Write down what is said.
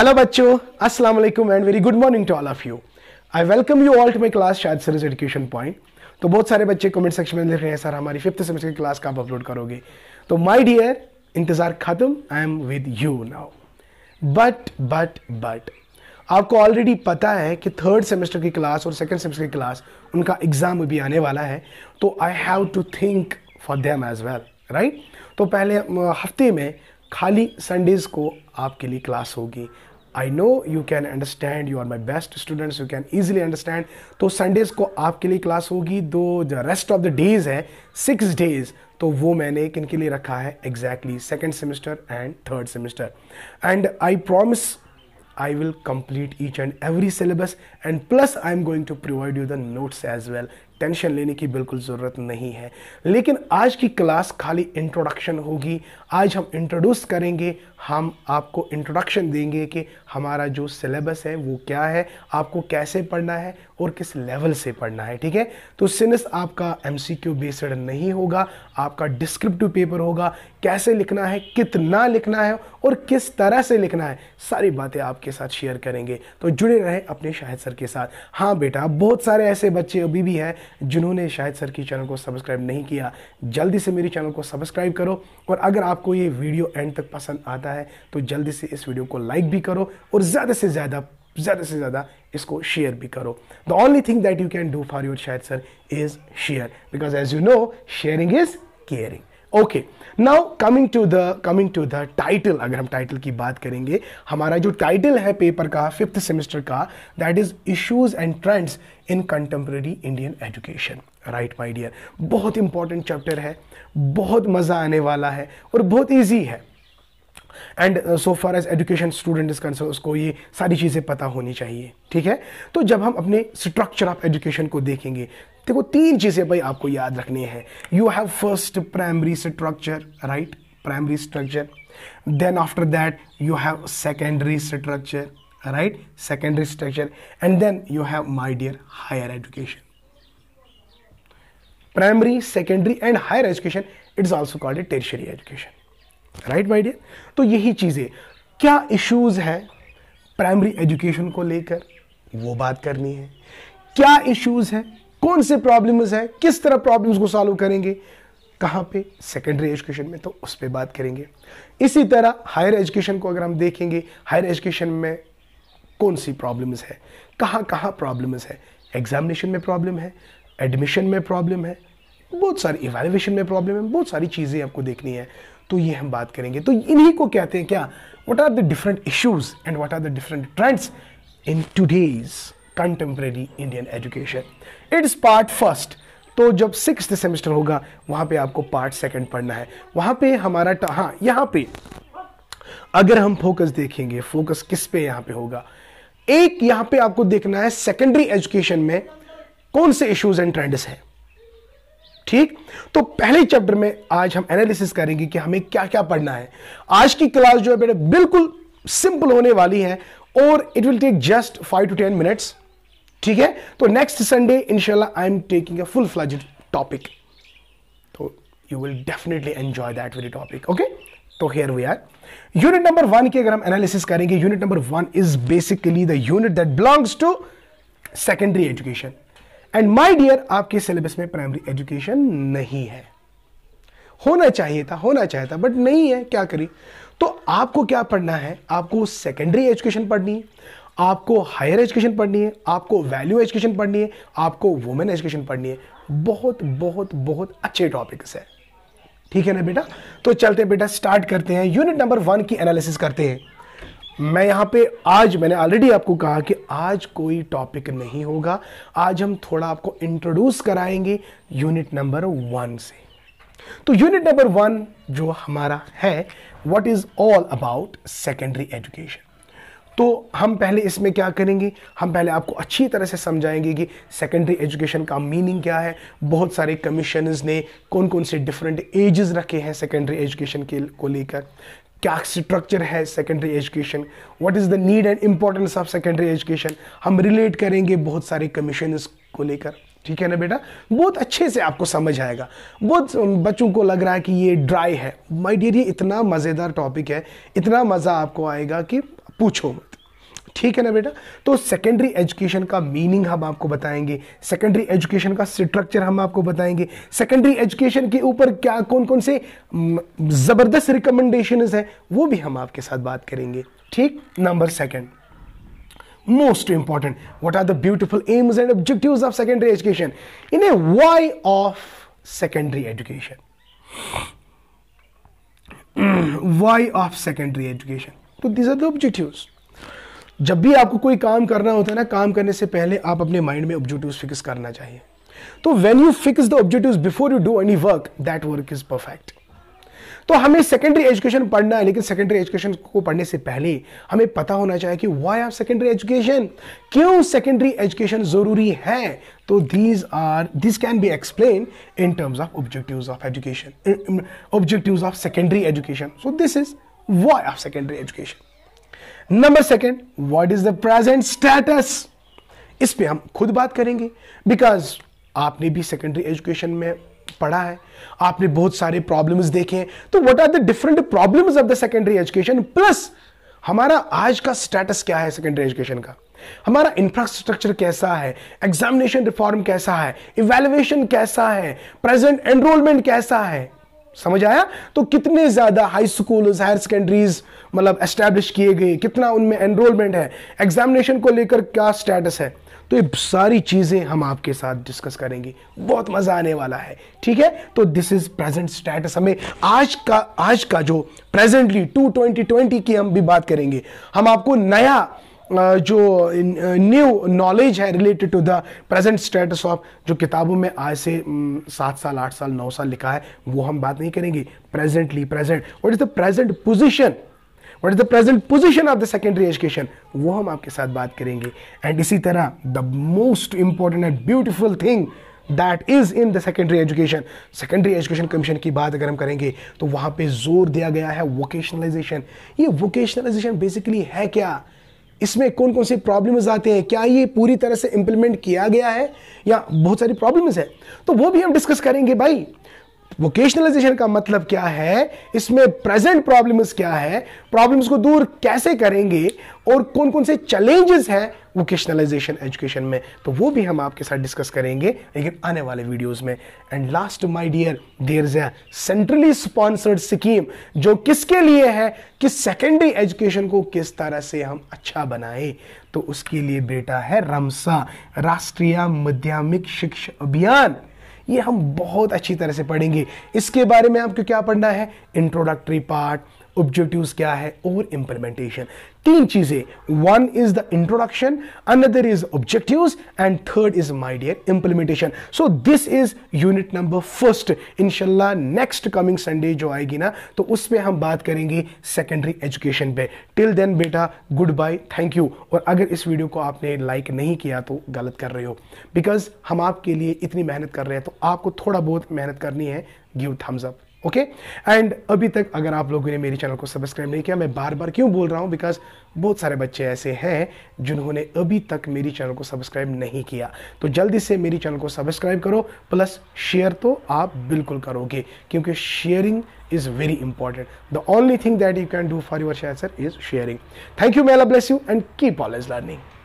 Hello बच्चों अस्सलाम वालेकुम and very good morning to all of you I welcome you all to my class शायद sir education point तो बहुत सारे बच्चे कमेंट सेक्शन में लिख रहे हैं सर हमारी फिफ्थ सेमेस्टर की क्लास कब अपलोड करोगे तो माई डियर इंतज़ार ख़त्म I am with you now but but but आपको ऑलरेडी पता है कि थर्ड सेमेस्टर की क्लास और सेकेंड सेमेस्टर की क्लास उनका एग्ज़ाम अभी आने वाला है तो I have to think for them as well right तो पहले हफ्ते में खाली संडेज़ को आपके लिए क्लास होगी I know you can understand you are my best students you can easily understand तो संडेज़ को आपके लिए क्लास होगी though the rest of the days है सिक्स डेज तो वो मैंने किन के लिए रखा है exactly second semester and third semester and I promise I will complete each and every syllabus and plus I am going to provide you the notes as well tension लेने की बिल्कुल ज़रूरत नहीं है लेकिन आज की क्लास खाली इंट्रोडक्शन होगी आज हम इंट्रोड्यूस करेंगे हम आपको इंट्रोडक्शन देंगे कि हमारा जो सिलेबस है वो क्या है आपको कैसे पढ़ना है और किस लेवल से पढ़ना है ठीक है तो सिनस आपका एम बेस्ड नहीं होगा आपका डिस्क्रिप्टिव पेपर होगा कैसे लिखना है कितना लिखना है और किस तरह से लिखना है सारी बातें आपके साथ शेयर करेंगे तो जुड़े रहें अपने शाहिद सर के साथ हाँ बेटा बहुत सारे ऐसे बच्चे अभी भी हैं जिन्होंने शायद सर की चैनल को सब्सक्राइब नहीं किया जल्दी से मेरी चैनल को सब्सक्राइब करो और अगर आपको ये वीडियो एंड तक पसंद आता है तो जल्दी से इस वीडियो को लाइक भी करो और ज़्यादा से ज़्यादा ज़्यादा से ज़्यादा इसको शेयर भी करो the only thing that you can do for your शायद sir is share because as you know sharing is caring okay now coming to the coming to the title अगर हम टाइटल की बात करेंगे हमारा जो टाइटल है पेपर का फिफ्थ सेमेस्टर का that is issues and trends in contemporary Indian education right my dear बहुत इंपॉर्टेंट चैप्टर है बहुत मज़ा आने वाला है और बहुत ईजी है and so far as education student is concern उसको ये सारी चीज़ें पता होनी चाहिए ठीक है तो जब हम अपने स्ट्रक्चर ऑफ एजुकेशन को देखेंगे देखो तीन चीजें भाई आपको याद रखनी है you have first primary structure right primary structure then after that you have secondary structure right secondary structure and then you have my dear higher education primary secondary and higher education it's also called a tertiary education right my dear तो यही चीजें क्या issues है primary education को लेकर वो बात करनी है क्या इश्यूज है कौन से प्रॉब्लम्स हैं किस तरह प्रॉब्लम्स को सॉल्व करेंगे कहाँ पे सेकेंडरी एजुकेशन में तो उस पर बात करेंगे इसी तरह हायर एजुकेशन को अगर हम देखेंगे हायर एजुकेशन में कौन सी प्रॉब्लम्स है कहाँ कहाँ प्रॉब्लम्स है एग्जामिनेशन में प्रॉब्लम है एडमिशन में प्रॉब्लम है बहुत सारी इवेल्युएशन में प्रॉब्लम है बहुत सारी चीज़ें आपको देखनी है तो ये हम बात करेंगे तो इन्हीं को कहते हैं क्या what are the different issues and what are the different trends in today's contemporary Indian education it's part first तो जब सिक्स सेमेस्टर होगा वहां पे आपको पार्ट सेकंड पढ़ना है वहां पे हमारा हाँ यहां पे अगर हम फोकस देखेंगे फोकस किस पे यहां पे होगा एक यहां पे आपको देखना है सेकेंडरी एजुकेशन में कौन से इश्यूज एंड ट्रेंड्स हैं ठीक तो पहले चैप्टर में आज हम एनालिसिस करेंगे कि हमें क्या क्या पढ़ना है आज की क्लास जो है बिल्कुल सिंपल होने वाली है और it will take just five to ten minutes तो नेक्स्ट संडे इनशाला I am taking a full fledged topic तो you will definitely enjoy that very topic okay तो here we are unit number one की अगर हम analysis करेंगे unit number one is basically the unit that belongs to secondary education and my dear आपके syllabus में primary education नहीं है होना चाहिए था होना चाहिए था बट नहीं है क्या करी तो आपको क्या पढ़ना है आपको सेकेंडरी एजुकेशन पढ़नी है आपको हायर एजुकेशन पढ़नी है आपको वैल्यू एजुकेशन पढ़नी है आपको वुमेन एजुकेशन पढ़नी है बहुत बहुत बहुत अच्छे टॉपिक्स है ठीक है ना बेटा तो चलते बेटा स्टार्ट करते हैं यूनिट नंबर वन की एनालिसिस करते हैं मैं यहाँ पे आज मैंने ऑलरेडी आपको कहा कि आज कोई टॉपिक नहीं होगा आज हम थोड़ा आपको इंट्रोड्यूस कराएंगे यूनिट नंबर वन से तो यूनिट नंबर वन जो हमारा है what is all about secondary education तो हम पहले इसमें क्या करेंगे हम पहले आपको अच्छी तरह से समझाएंगे कि सेकेंडरी एजुकेशन का मीनिंग क्या है बहुत सारे कमीशनर्स ने कौन कौन से डिफरेंट एजेस रखे हैं सेकेंडरी एजुकेशन के को लेकर क्या स्ट्रक्चर है secondary education what is the need and importance of secondary education हम रिलेट करेंगे बहुत सारे कमीशनर्स को लेकर ठीक है ना बेटा बहुत अच्छे से आपको समझ आएगा बहुत बच्चों को लग रहा है कि ये ड्राई है माय डियर ये इतना मज़ेदार टॉपिक है इतना मज़ा आपको आएगा कि पूछो मत ठीक है ना बेटा तो सेकेंडरी एजुकेशन का मीनिंग हम आपको बताएंगे सेकेंडरी एजुकेशन का स्ट्रक्चर हम आपको बताएंगे सेकेंडरी एजुकेशन के ऊपर क्या कौन कौन से ज़बरदस्त रिकमेंडेशन हैं वो भी हम आपके साथ बात करेंगे ठीक number second most important what are the beautiful aims and objectives of secondary education in a why of secondary education why of secondary education तो दीज आर द ऑब्जेक्टिव्स जब भी आपको कोई काम करना होता है ना काम करने से पहले आप अपने माइंड में ऑब्जेक्टिव फिक्स करना चाहिए तो when you fix the objective before you do any work that work is perfect तो हमें सेकेंडरी एजुकेशन पढ़ना है लेकिन सेकेंडरी एजुकेशन को पढ़ने से पहले हमें पता होना चाहिए कि वाई आर सेकेंडरी एजुकेशन क्यों सेकेंडरी एजुकेशन जरूरी है तो these are this can be explain in terms of objective of education objective of secondary education so this is void of secondary education number second what is the present status इस पे हम खुद बात करेंगे because आपने भी secondary education में पढ़ा है आपने बहुत सारे प्रॉब्लम्स देखे हैं तो what are the different problems of the secondary education plus हमारा आज का स्टेटस क्या है सेकेंडरी एजुकेशन का हमारा इंफ्रास्ट्रक्चर कैसा है एग्जामिनेशन रिफॉर्म कैसा है इवेल्युएशन कैसा है प्रेजेंट एनरोलमेंट कैसा है समझ आया तो कितने ज़्यादा हाई स्कूल हायर सेकेंडरीज मतलब एस्टेब्लिश किए गए कितना उनमें एनरोलमेंट है एग्जामिनेशन को लेकर क्या स्टेटस है तो ये सारी चीज़ें हम आपके साथ डिस्कस करेंगे बहुत मज़ा आने वाला है ठीक है तो दिस इज़ प्रेजेंट स्टेटस हमें आज का आज का जो प्रेजेंटली टू ट्वेंटी ट्वेंटी की हम भी बात करेंगे हम आपको नया जो न्यू नॉलेज है related to the present status of जो किताबों में आज से सात साल आठ साल नौ साल लिखा है वो हम बात नहीं करेंगे presently present what is the present position what is the present position of the secondary education वो हम आपके साथ बात करेंगे एंड इसी तरह the most important and beautiful thing that is in the secondary education secondary education commission की बात अगर हम करेंगे तो वहाँ पर जोर दिया गया है वोकेशनलाइजेशन ये वोकेशनलाइजेशन बेसिकली है क्या इसमें कौन कौन से प्रॉब्लम्स आते हैं क्या ये पूरी तरह से इम्प्लीमेंट किया गया है या बहुत सारी प्रॉब्लम्स है तो वो भी हम डिस्कस करेंगे भाई वोकेशनलाइजेशन का मतलब क्या है इसमें प्रेजेंट प्रॉब्लम्स क्या है प्रॉब्लम्स को दूर कैसे करेंगे और कौन कौन से चैलेंजेस हैं वोकेशनलाइजेशन एजुकेशन में तो वो भी हम आपके साथ डिस्कस करेंगे लेकिन आने वाले वीडियोस में and last my dear there is a centrally sponsored scheme जो किसके लिए है कि सेकेंडरी एजुकेशन को किस तरह से हम अच्छा बनाए तो उसके लिए बेटा है रमसा राष्ट्रीय मध्यमिक शिक्षा अभियान ये हम बहुत अच्छी तरह से पढ़ेंगे इसके बारे में आपको क्या पढ़ना है इंट्रोडक्टरी पार्ट ऑब्जेक्टिव्स क्या है और इंप्लीमेंटेशन तीन चीजें one is the introduction another is objectives and third is my dear implementation so this is unit number first इनशाला नेक्स्ट कमिंग संडे जो आएगी ना तो उस पर हम बात करेंगे सेकेंडरी एजुकेशन पे टिल देन बेटा गुड बाय थैंक यू और अगर इस वीडियो को आपने लाइक नहीं किया तो गलत कर रहे हो बिकॉज हम आपके लिए इतनी मेहनत कर रहे हैं तो आपको थोड़ा बहुत मेहनत करनी है give thumbs up okay okay? And अभी तक अगर आप लोगों ने मेरे चैनल को सब्सक्राइब नहीं किया मैं बार बार क्यों बोल रहा हूँ बिकॉज बहुत सारे बच्चे ऐसे हैं जिन्होंने अभी तक मेरी चैनल को सब्सक्राइब नहीं किया तो जल्दी से मेरी चैनल को सब्सक्राइब करो प्लस शेयर तो आप बिल्कुल करोगे क्योंकि sharing is very important the only thing that you can do for your share is sharing thank you मेला bless you and keep is learning